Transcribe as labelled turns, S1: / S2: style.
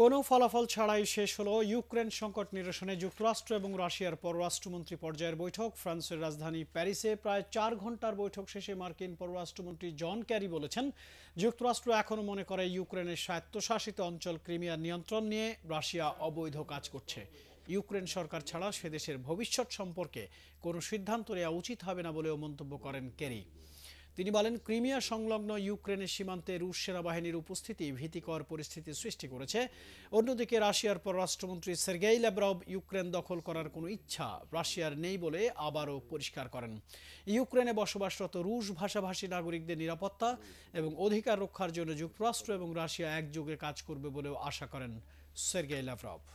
S1: কোনো ফলাফল ছাড়াই শেষ হলো ইউক্রেন সংকট নিরসনে যুক্তরাষ্ট্র এবং রাশিয়ার পররাষ্ট্রমন্ত্রী পর্যায়ের বৈঠক ফ্রান্সের রাজধানী প্যারিসে প্রায় চার ঘন্টার বৈঠক শেষে মার্কিন পররাষ্ট্রমন্ত্রী জন ক্যারি বলেছেন যুক্তরাষ্ট্র এখনও মনে করে ইউক্রেনের স্বায়ত্তশাসিত অঞ্চল ক্রিমিয়ার নিয়ন্ত্রণ নিয়ে রাশিয়া অবৈধ কাজ করছে ইউক্রেন সরকার ছাড়া সে দেশের ভবিষ্যৎ সম্পর্কে কোনো সিদ্ধান্ত নেওয়া উচিত হবে না বলেও মন্তব্য করেন ক্যারি তিনি বলেন ক্রিমিয়া সংলগ্ন ইউক্রেনের সীমান্তে রুশ সেনাবাহিনীর উপস্থিতি ভীতিকর পরিস্থিতি সৃষ্টি করেছে অন্যদিকে রাশিয়ার পররাষ্ট্রমন্ত্রী সের্গেই ল্যাব্রভ ইউক্রেন দখল করার কোনো ইচ্ছা রাশিয়ার নেই বলে আবারও পরিষ্কার করেন ইউক্রেনে বসবাসরত রুশ ভাষাভাষী নাগরিকদের নিরাপত্তা এবং অধিকার রক্ষার জন্য যুক্তরাষ্ট্র এবং রাশিয়া একযোগে কাজ করবে বলেও আশা করেন সের্গেই ল্যাব্রভ